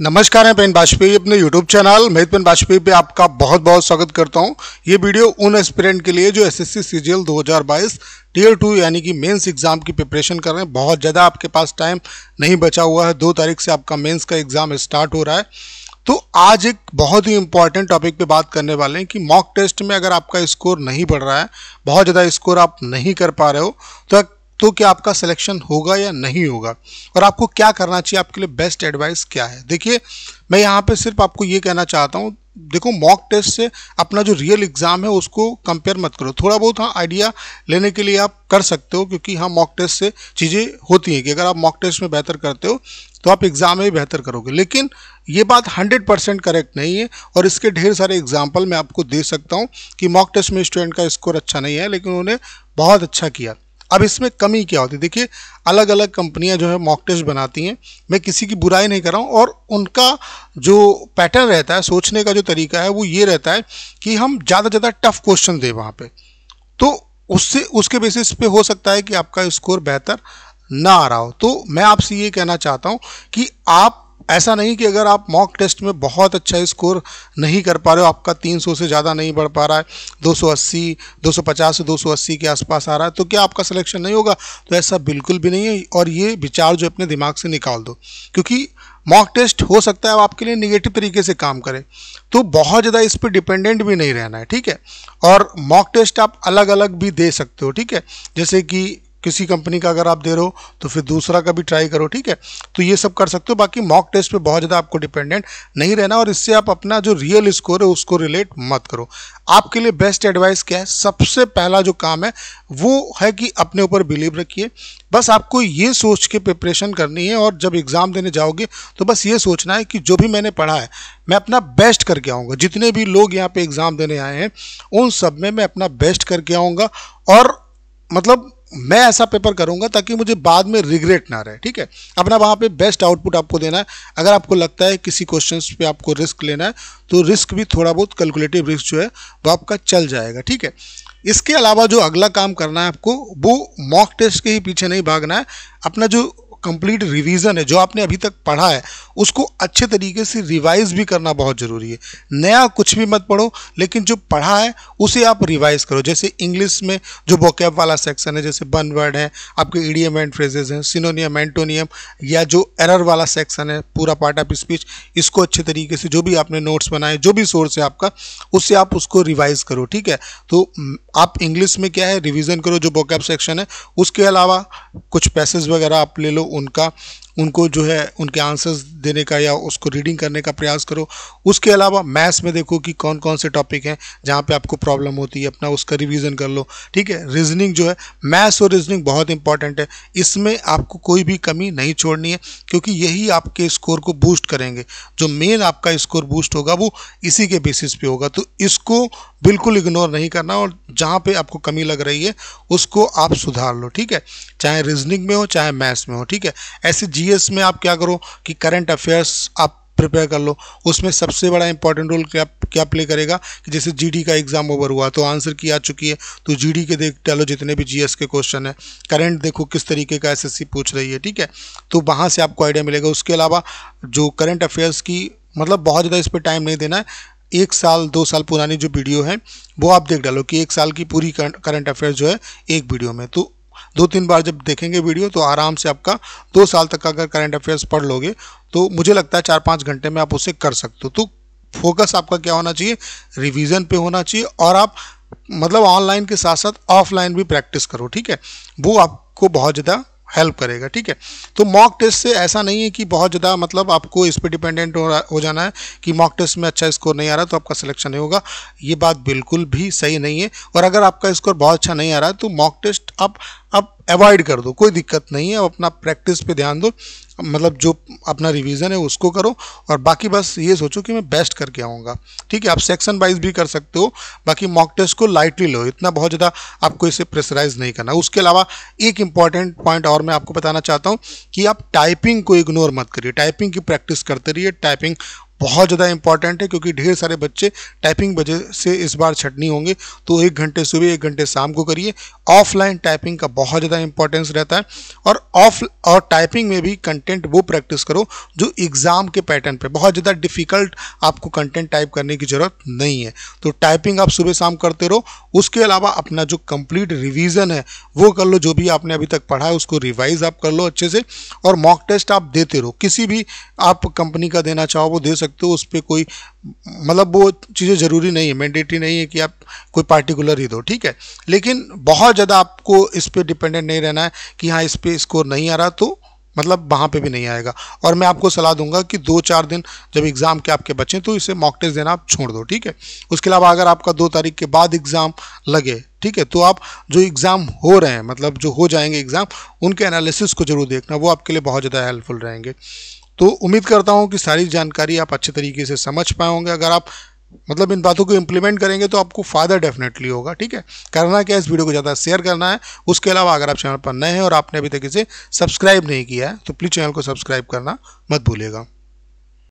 नमस्कार मैं पेन वाजपेयी अपने यूट्यूब चैनल मेहित पेन वाजपेयी पे आपका बहुत बहुत स्वागत करता हूँ ये वीडियो उन एस्पिरेंट के लिए जो एसएससी सीजीएल 2022 टीयर टू यानी कि मेंस एग्ज़ाम की प्रिपरेशन कर रहे हैं बहुत ज़्यादा आपके पास टाइम नहीं बचा हुआ है दो तारीख से आपका मेंस का एग्ज़ाम स्टार्ट हो रहा है तो आज एक बहुत ही इंपॉर्टेंट टॉपिक पे बात करने वाले हैं कि मॉक टेस्ट में अगर आपका स्कोर नहीं बढ़ रहा है बहुत ज़्यादा स्कोर आप नहीं कर पा रहे हो तो तो क्या आपका सिलेक्शन होगा या नहीं होगा और आपको क्या करना चाहिए आपके लिए बेस्ट एडवाइस क्या है देखिए मैं यहाँ पे सिर्फ आपको ये कहना चाहता हूँ देखो मॉक टेस्ट से अपना जो रियल एग्ज़ाम है उसको कंपेयर मत करो थोड़ा बहुत हाँ आइडिया लेने के लिए आप कर सकते हो क्योंकि हाँ मॉक टेस्ट से चीज़ें होती हैं कि अगर आप मॉक टेस्ट में बेहतर करते हो तो आप एग्ज़ाम में बेहतर करोगे लेकिन ये बात 100 परसेंट करेक्ट नहीं है और इसके ढेर सारे एग्जाम्पल मैं आपको दे सकता हूँ कि मॉक टेस्ट में स्टूडेंट का स्कोर अच्छा नहीं है लेकिन उन्होंने बहुत अच्छा किया अब इसमें कमी क्या होती है देखिए अलग अलग कंपनियां जो है मॉक टेस्ट बनाती हैं मैं किसी की बुराई नहीं कर रहा हूँ और उनका जो पैटर्न रहता है सोचने का जो तरीका है वो ये रहता है कि हम ज़्यादा ज़्यादा टफ क्वेश्चन दें वहाँ पर तो उससे उसके बेसिस पे हो सकता है कि आपका स्कोर बेहतर ना आ रहा हो तो मैं आपसे ये कहना चाहता हूँ कि आप ऐसा नहीं कि अगर आप मॉक टेस्ट में बहुत अच्छा स्कोर नहीं कर पा रहे हो आपका 300 से ज़्यादा नहीं बढ़ पा रहा है 280, 250 से 280 के आसपास आ रहा है तो क्या आपका सिलेक्शन नहीं होगा तो ऐसा बिल्कुल भी नहीं है और ये विचार जो अपने दिमाग से निकाल दो क्योंकि मॉक टेस्ट हो सकता है आपके लिए निगेटिव तरीके से काम करें तो बहुत ज़्यादा इस पर डिपेंडेंट भी नहीं रहना है ठीक है और मॉक टेस्ट आप अलग अलग भी दे सकते हो ठीक है जैसे कि किसी कंपनी का अगर आप दे रहे हो तो फिर दूसरा का भी ट्राई करो ठीक है तो ये सब कर सकते हो बाकी मॉक टेस्ट पे बहुत ज़्यादा आपको डिपेंडेंट नहीं रहना और इससे आप अपना जो रियल स्कोर है उसको रिलेट मत करो आपके लिए बेस्ट एडवाइस क्या है सबसे पहला जो काम है वो है कि अपने ऊपर बिलीव रखिए बस आपको ये सोच के प्रिपरेशन करनी है और जब एग्ज़ाम देने जाओगे तो बस ये सोचना है कि जो भी मैंने पढ़ा है मैं अपना बेस्ट करके आऊँगा जितने भी लोग यहाँ पर एग्ज़ाम देने आए हैं उन सब में मैं अपना बेस्ट करके आऊँगा और मतलब मैं ऐसा पेपर करूंगा ताकि मुझे बाद में रिग्रेट ना रहे ठीक है अपना वहाँ पे बेस्ट आउटपुट आपको देना है अगर आपको लगता है किसी क्वेश्चंस पे आपको रिस्क लेना है तो रिस्क भी थोड़ा बहुत कैलकुलेटिव रिस्क जो है वो आपका चल जाएगा ठीक है इसके अलावा जो अगला काम करना है आपको वो मॉक टेस्ट के ही पीछे नहीं भागना है अपना जो कंप्लीट रिवीजन है जो आपने अभी तक पढ़ा है उसको अच्छे तरीके से रिवाइज भी करना बहुत ज़रूरी है नया कुछ भी मत पढ़ो लेकिन जो पढ़ा है उसे आप रिवाइज करो जैसे इंग्लिश में जो बोकैब वाला सेक्शन है जैसे वन वर्ड है आपके ईडीएम एंड फ्रेजेज हैं सिनोनियम एंटोनियम या जो एरर वाला सेक्शन है पूरा पार्ट ऑफ स्पीच इसको अच्छे तरीके से जो भी आपने नोट्स बनाए जो भी सोर्स है आपका उससे आप उसको रिवाइज करो ठीक है तो आप इंग्लिश में क्या है रिविज़न करो जो बोकैब सेक्शन है उसके अलावा कुछ पैसेज वगैरह आप ले लो उनका उनको जो है उनके आंसर्स देने का या उसको रीडिंग करने का प्रयास करो उसके अलावा मैथ्स में देखो कि कौन कौन से टॉपिक हैं जहाँ पे आपको प्रॉब्लम होती है अपना उसका रिवीजन कर लो ठीक है रीजनिंग जो है मैथ्स और रीजनिंग बहुत इंपॉर्टेंट है इसमें आपको कोई भी कमी नहीं छोड़नी है क्योंकि यही आपके स्कोर को बूस्ट करेंगे जो मेन आपका स्कोर बूस्ट होगा वो इसी के बेसिस पे होगा तो इसको बिल्कुल इग्नोर नहीं करना और जहाँ पे आपको कमी लग रही है उसको आप सुधार लो ठीक है चाहे रीजनिंग में हो चाहे मैथ्स में हो ठीक है ऐसे जी सीएस में आप क्या करो कि करंट अफेयर्स आप प्रिपेयर कर लो उसमें सबसे बड़ा इंपॉर्टेंट रोल क्या क्या प्ले करेगा कि जैसे जीडी का एग्जाम ओवर हुआ तो आंसर की आ चुकी है तो जीडी के देख डालो जितने भी जीएस के क्वेश्चन है करंट देखो किस तरीके का एसएससी पूछ रही है ठीक है तो वहाँ से आपको आइडिया मिलेगा उसके अलावा जो करंट अफेयर्स की मतलब बहुत ज़्यादा इस पर टाइम नहीं देना है एक साल दो साल पुरानी जो वीडियो है वो आप देख डालो कि एक साल की पूरी करंट अफेयर्स जो है एक वीडियो में तो दो तीन बार जब देखेंगे वीडियो तो आराम से आपका दो साल तक अगर करंट अफेयर्स पढ़ लोगे तो मुझे लगता है चार पाँच घंटे में आप उसे कर सकते हो तो फोकस आपका क्या होना चाहिए रिविजन पे होना चाहिए और आप मतलब ऑनलाइन के साथ साथ ऑफलाइन भी प्रैक्टिस करो ठीक है वो आपको बहुत ज़्यादा हेल्प करेगा ठीक है तो मॉक टेस्ट से ऐसा नहीं है कि बहुत ज़्यादा मतलब आपको इस पर डिपेंडेंट हो, हो जाना है कि मॉक टेस्ट में अच्छा स्कोर नहीं आ रहा तो आपका सिलेक्शन नहीं होगा ये बात बिल्कुल भी सही नहीं है और अगर आपका स्कोर बहुत अच्छा नहीं आ रहा है तो मॉक टेस्ट आप अब अवॉइड कर दो कोई दिक्कत नहीं है अब अपना प्रैक्टिस पे ध्यान दो मतलब जो अपना रिवीजन है उसको करो और बाकी बस ये सोचो कि मैं बेस्ट करके आऊँगा ठीक है आप सेक्शन वाइज भी कर सकते हो बाकी मॉक टेस्ट को लाइटली लो इतना बहुत ज़्यादा आपको इसे प्रेशराइज नहीं करना उसके अलावा एक इंपॉर्टेंट पॉइंट और मैं आपको बताना चाहता हूँ कि आप टाइपिंग को इग्नोर मत करिए टाइपिंग की प्रैक्टिस करते रहिए टाइपिंग बहुत ज़्यादा इंपॉर्टेंट है क्योंकि ढेर सारे बच्चे टाइपिंग वजह से इस बार छटनी होंगे तो एक घंटे सुबह एक घंटे शाम को करिए ऑफलाइन टाइपिंग का बहुत ज़्यादा इंपॉर्टेंस रहता है और ऑफ और टाइपिंग में भी कंटेंट वो प्रैक्टिस करो जो एग्ज़ाम के पैटर्न पर बहुत ज़्यादा डिफिकल्ट आपको कंटेंट टाइप करने की ज़रूरत नहीं है तो टाइपिंग आप सुबह शाम करते रहो उसके अलावा अपना जो कंप्लीट रिविज़न है वो कर लो जो भी आपने अभी तक पढ़ा है उसको रिवाइज आप कर लो अच्छे से और मॉक टेस्ट आप देते रहो किसी भी आप कंपनी का देना चाहो वो दे सकते सकते हो उस पर कोई मतलब वो चीज़ें ज़रूरी नहीं है मैंडेटरी नहीं है कि आप कोई पार्टिकुलर ही दो ठीक है लेकिन बहुत ज़्यादा आपको इस पर डिपेंडेंट नहीं रहना है कि हाँ इस पर स्कोर नहीं आ रहा तो मतलब वहाँ पे भी नहीं आएगा और मैं आपको सलाह दूंगा कि दो चार दिन जब एग्ज़ाम के आपके बचें तो इसे मॉक टेस्ट देना आप छोड़ दो ठीक है उसके अलावा अगर आपका दो तारीख के बाद एग्ज़ाम लगे ठीक है तो आप जो एग्ज़ाम हो रहे हैं मतलब जो हो जाएंगे एग्ज़ाम उनके एनालिसिस को ज़रूर देखना वो आपके लिए बहुत ज़्यादा हेल्पफुल रहेंगे तो उम्मीद करता हूँ कि सारी जानकारी आप अच्छे तरीके से समझ पाए होंगे अगर आप मतलब इन बातों को इम्प्लीमेंट करेंगे तो आपको फ़ायदा डेफिनेटली होगा ठीक है करना क्या है इस वीडियो को ज़्यादा शेयर करना है उसके अलावा अगर आप चैनल पर नए हैं और आपने अभी तक इसे सब्सक्राइब नहीं किया है तो प्लीज़ चैनल को सब्सक्राइब करना मत भूलिएगा